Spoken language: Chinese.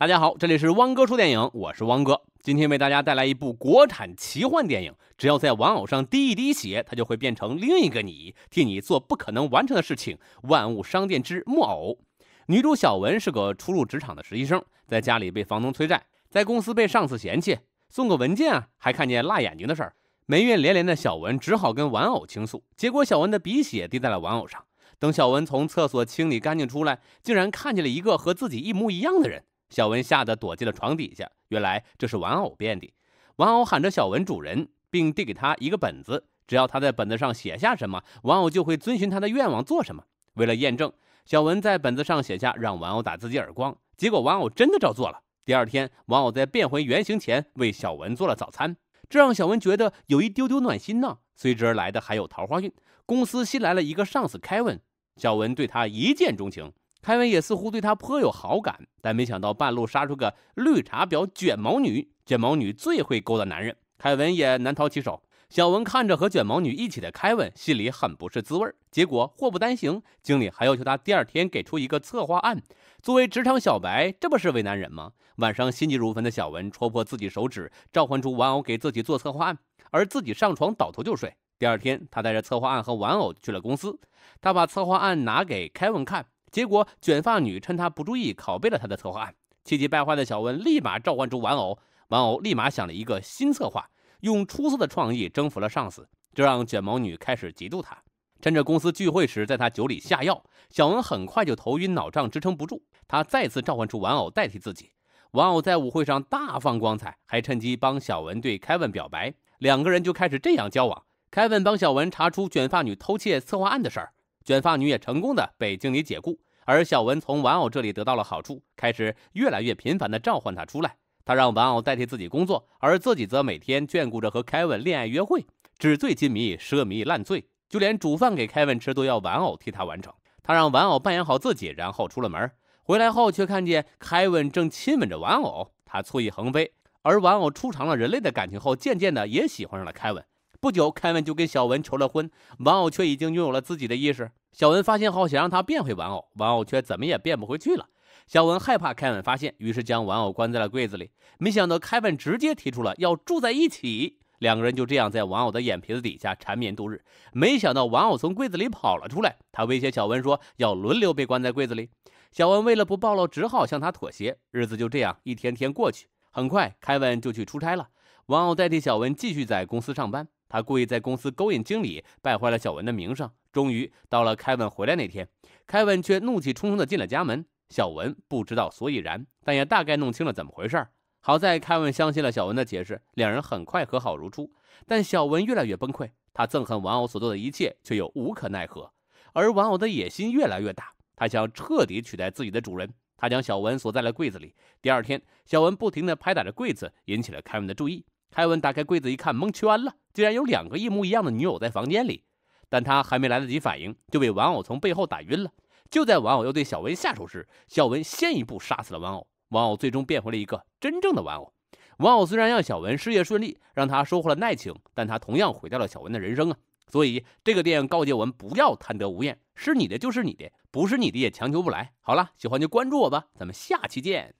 大家好，这里是汪哥说电影，我是汪哥，今天为大家带来一部国产奇幻电影。只要在玩偶上滴一滴血，它就会变成另一个你，替你做不可能完成的事情。《万物商店之木偶》女主小文是个初入职场的实习生，在家里被房东催债，在公司被上司嫌弃，送个文件啊，还看见辣眼睛的事儿，霉运连连的小文只好跟玩偶倾诉。结果小文的鼻血滴在了玩偶上，等小文从厕所清理干净出来，竟然看见了一个和自己一模一样的人。小文吓得躲进了床底下。原来这是玩偶变的。玩偶喊着小文主人，并递给他一个本子。只要他在本子上写下什么，玩偶就会遵循他的愿望做什么。为了验证，小文在本子上写下让玩偶打自己耳光。结果玩偶真的照做了。第二天，玩偶在变回原形前为小文做了早餐，这让小文觉得有一丢丢暖心呢。随之而来的还有桃花运。公司新来了一个上司凯文，小文对他一见钟情。凯文也似乎对他颇有好感，但没想到半路杀出个绿茶婊卷毛女。卷毛女最会勾搭男人，凯文也难逃其手。小文看着和卷毛女一起的凯文，心里很不是滋味。结果祸不单行，经理还要求他第二天给出一个策划案。作为职场小白，这不是为难人吗？晚上心急如焚的小文戳破自己手指，召唤出玩偶给自己做策划案，而自己上床倒头就睡。第二天，他带着策划案和玩偶去了公司。他把策划案拿给凯文看。结果，卷发女趁他不注意，拷贝了他的策划案。气急败坏的小文立马召唤出玩偶，玩偶立马想了一个新策划，用出色的创意征服了上司，这让卷毛女开始嫉妒他。趁着公司聚会时，在他酒里下药，小文很快就头晕脑胀，支撑不住。他再次召唤出玩偶代替自己，玩偶在舞会上大放光彩，还趁机帮小文对凯文表白。两个人就开始这样交往。凯文帮小文查出卷发女偷窃策划案的事儿。卷发女也成功的被经理解雇，而小文从玩偶这里得到了好处，开始越来越频繁的召唤他出来。他让玩偶代替自己工作，而自己则每天眷顾着和凯文恋爱约会，纸醉金迷，奢靡烂醉，就连煮饭给凯文吃都要玩偶替他完成。他让玩偶扮演好自己，然后出了门，回来后却看见凯文正亲吻着玩偶，他醋意横飞。而玩偶初尝了人类的感情后，渐渐的也喜欢上了凯文。不久，凯文就跟小文求了婚，玩偶却已经拥有了自己的意识。小文发现后，想让他变回玩偶，玩偶却怎么也变不回去了。小文害怕凯文发现，于是将玩偶关在了柜子里。没想到凯文直接提出了要住在一起，两个人就这样在玩偶的眼皮子底下缠绵度日。没想到玩偶从柜子里跑了出来，他威胁小文说要轮流被关在柜子里。小文为了不暴露，只好向他妥协。日子就这样一天天过去，很快凯文就去出差了，玩偶代替小文继续在公司上班。他故意在公司勾引经理，败坏了小文的名声。终于到了凯文回来那天，凯文却怒气冲冲地进了家门。小文不知道所以然，但也大概弄清了怎么回事。好在凯文相信了小文的解释，两人很快和好如初。但小文越来越崩溃，他憎恨玩偶所做的一切，却又无可奈何。而玩偶的野心越来越大，他想彻底取代自己的主人。他将小文锁在了柜子里。第二天，小文不停地拍打着柜子，引起了凯文的注意。凯文打开柜子一看，蒙圈了，竟然有两个一模一样的女友在房间里。但他还没来得及反应，就被玩偶从背后打晕了。就在玩偶要对小文下手时，小文先一步杀死了玩偶。玩偶最终变回了一个真正的玩偶。玩偶虽然让小文事业顺利，让他收获了爱情，但他同样毁掉了小文的人生啊！所以这个电影告诫我们：不要贪得无厌，是你的就是你的，不是你的也强求不来。好了，喜欢就关注我吧，咱们下期见。